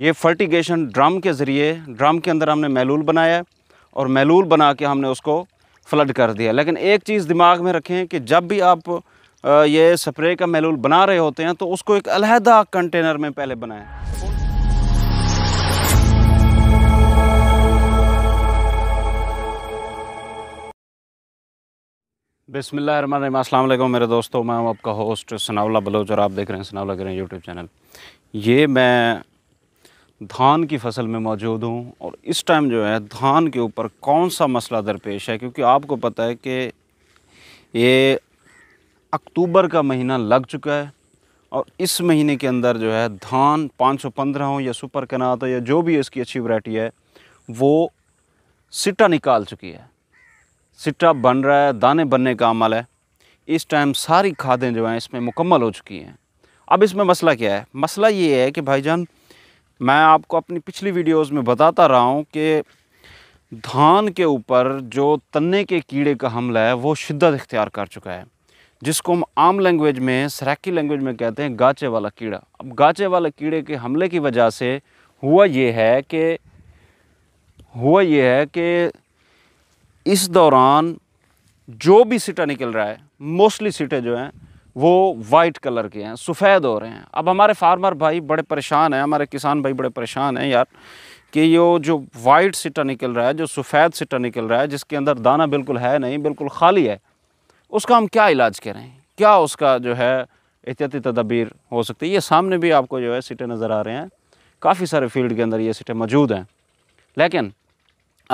ये fertigation drum के ज़रिए ड्रम के अंदर हमने मैलूल बनाया और मैलूल बना के हमने उसको फ्लड कर दिया लेकिन एक चीज़ दिमाग में रखें कि जब भी आप ये स्प्रे का मैलूल बना रहे होते हैं तो उसको एक अलहदा कंटेनर में पहले बनाएं बिसमिल्ल अल्लाम मेरे दोस्तों मैं हूं आपका होस्ट सनावला बलोच और आप देख रहे हैं सनाउल्ला करें यूट्यूब चैनल ये मैं धान की फसल में मौजूद हूँ और इस टाइम जो है धान के ऊपर कौन सा मसला दरपेश है क्योंकि आपको पता है कि ये अक्टूबर का महीना लग चुका है और इस महीने के अंदर जो है धान 515 हो या सुपर कनात हो या जो भी इसकी अच्छी वैरायटी है वो सिट्टा निकाल चुकी है सिट्टा बन रहा है दाने बनने का अमल है इस टाइम सारी खादें जो हैं इसमें मुकम्मल हो चुकी हैं अब इसमें मसला क्या है मसला ये है कि भाईजान मैं आपको अपनी पिछली वीडियोस में बताता रहा हूँ कि धान के ऊपर जो तने के कीड़े का हमला है वो शिद्दत इख्तियार कर चुका है जिसको हम आम लैंग्वेज में सराकी लैंग्वेज में कहते हैं गाचे वाला कीड़ा अब गाचे वाले कीड़े के हमले की वजह से हुआ ये है कि हुआ ये है कि इस दौरान जो भी सीटा निकल रहा है मोस्टली सीटें जो हैं वो वाइट कलर के हैं सफ़ेद हो रहे हैं अब हमारे फार्मर भाई बड़े परेशान हैं हमारे किसान भाई बड़े परेशान हैं यार कि ये जो वाइट सिटा निकल रहा है जो सफ़ेद सिटा निकल रहा है जिसके अंदर दाना बिल्कुल है नहीं बिल्कुल खाली है उसका हम क्या इलाज करें क्या उसका जो है एहतियाती तदाबीर हो सकती है ये सामने भी आपको जो है सिटे नज़र आ रहे हैं काफ़ी सारे फील्ड के अंदर ये सिटे मौजूद हैं लेकिन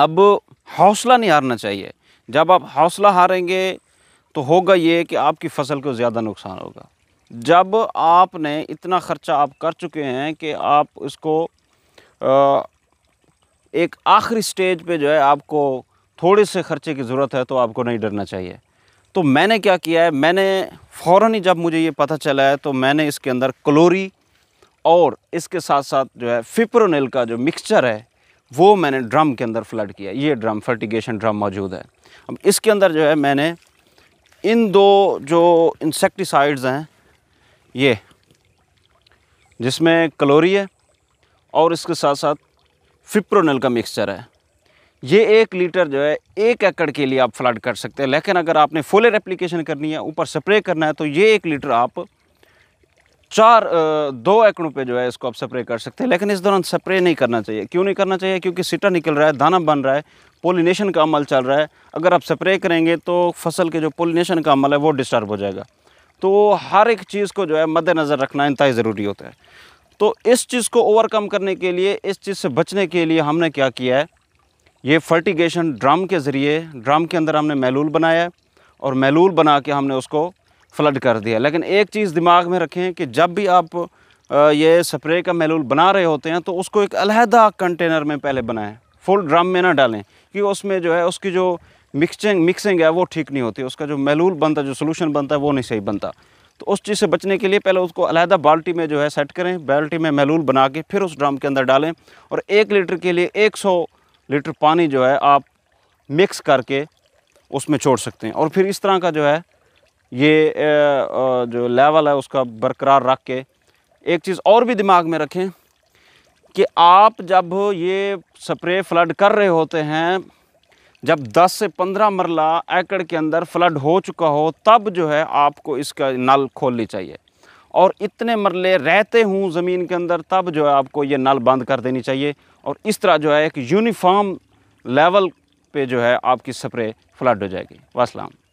अब हौसला नहीं हारना चाहिए जब आप हौसला हारेंगे तो होगा ये कि आपकी फसल को ज़्यादा नुकसान होगा जब आपने इतना ख़र्चा आप कर चुके हैं कि आप इसको एक आखिरी स्टेज पे जो है आपको थोड़े से ख़र्चे की ज़रूरत है तो आपको नहीं डरना चाहिए तो मैंने क्या किया है मैंने फ़ौर ही जब मुझे ये पता चला है तो मैंने इसके अंदर क्लोरी और इसके साथ साथ जो है फिप्रोनिल का जो मिक्सचर है वो मैंने ड्रम के अंदर फ्लड किया ये ड्रम फर्टिगेशन ड्रम मौजूद है अब इसके अंदर जो है मैंने इन दो जो इंसेक्टिसाइड्स हैं ये जिसमें कलोरी है और इसके साथ साथ फिप्रोनल का मिक्सचर है ये एक लीटर जो है एक एकड़ के लिए आप फ्लड कर सकते हैं लेकिन अगर आपने फुलर एप्लीकेशन करनी है ऊपर स्प्रे करना है तो ये एक लीटर आप चार दो एकड़ पे जो है इसको आप स्प्रे कर सकते हैं लेकिन इस दौरान स्प्रे नहीं करना चाहिए क्यों नहीं करना चाहिए क्योंकि सिटा निकल रहा है दाना बन रहा है पोलिनेशन का अमल चल रहा है अगर आप स्प्रे करेंगे तो फसल के जो पोलिनेशन का अमल है वो डिस्टर्ब हो जाएगा तो हर एक चीज़ को जो है मद्देनज़र रखना इंतहा ज़रूरी होता है तो इस चीज़ को ओवरकम करने के लिए इस चीज़ से बचने के लिए हमने क्या किया है ये फर्टिगेशन ड्रम के ज़रिए ड्रम के अंदर हमने मैलूल बनाया है और मैलूल बना के हमने उसको फ्लड कर दिया लेकिन एक चीज़ दिमाग में रखें कि जब भी आप ये स्प्रे का मेलूल बना रहे होते हैं तो उसको एक अलहदा कंटेनर में पहले बनाएं फुल ड्रम में ना डालें कि उसमें जो है उसकी जो मिक्सिंग मिक्सिंग है वो ठीक नहीं होती उसका जो मेलूल बनता जो सोलूशन बनता है वो नहीं सही बनता तो उस चीज़ से बचने के लिए पहले उसको अलहदा बाल्टी में जो है सेट करें बाल्टी में मेलूल बना के फिर उस ड्रम के अंदर डालें और एक लीटर के लिए एक लीटर पानी जो है आप मिक्स करके उसमें छोड़ सकते हैं और फिर इस तरह का जो है ये जो लेवल है उसका बरकरार रख के एक चीज़ और भी दिमाग में रखें कि आप जब ये स्प्रे फ्लड कर रहे होते हैं जब 10 से 15 मरला एकड़ के अंदर फ्लड हो चुका हो तब जो है आपको इसका नल खोलनी चाहिए और इतने मरले रहते हूँ ज़मीन के अंदर तब जो है आपको ये नल बंद कर देनी चाहिए और इस तरह जो है एक यूनिफॉर्म लेवल पे जो है आपकी स्प्रे फ्लड हो जाएगी वसलाम